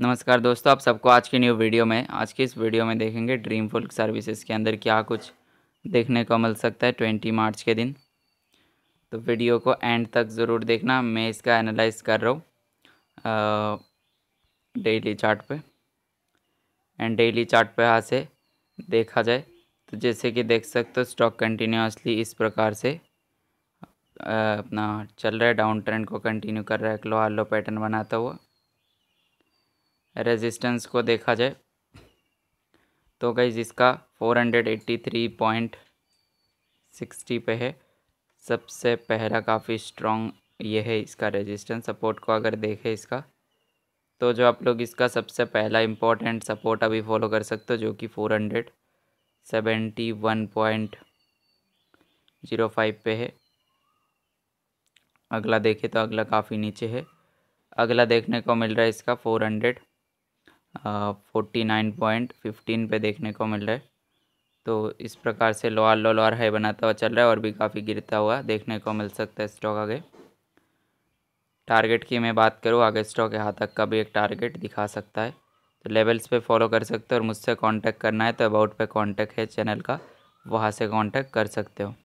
नमस्कार दोस्तों आप सबको आज की न्यू वीडियो में आज की इस वीडियो में देखेंगे ड्रीम फुल सर्विसेज के अंदर क्या कुछ देखने को मिल सकता है ट्वेंटी मार्च के दिन तो वीडियो को एंड तक ज़रूर देखना मैं इसका एनालाइज कर रहा हूँ डेली चार्ट पे एंड डेली चार्ट पे यहाँ से देखा जाए तो जैसे कि देख सकते हो स्टॉक कंटिन्यूसली इस प्रकार से अपना चल रहा है डाउन ट्रेंड को कंटिन्यू कर रहा है क्लो आलो पैटर्न बनाता हुआ रेजिस्टेंस को देखा जाए तो गई इसका four hundred eighty three point sixty पे है सबसे पहला काफ़ी स्ट्रॉन्ग ये है इसका रेजिस्टेंस सपोर्ट को अगर देखें इसका तो जो आप लोग इसका सबसे पहला इम्पोर्टेंट सपोर्ट अभी फॉलो कर सकते हो जो कि four hundred seventy one point zero five पे है अगला देखें तो अगला काफ़ी नीचे है अगला देखने को मिल रहा है इसका four hundred forty nine point fifteen पे देखने को मिल रहा है तो इस प्रकार से लोअर लो लोअर हाई बनाता हुआ चल रहा है और भी काफ़ी गिरता हुआ देखने को मिल सकता है स्टॉक आगे टारगेट की मैं बात करूँ आगे स्टॉक यहाँ तक का भी एक टारगेट दिखा सकता है तो लेवल्स पे फॉलो कर सकते हो और मुझसे कांटेक्ट करना है तो अबाउट पे कांटेक्ट है चैनल का वहाँ से कांटेक्ट कर सकते हो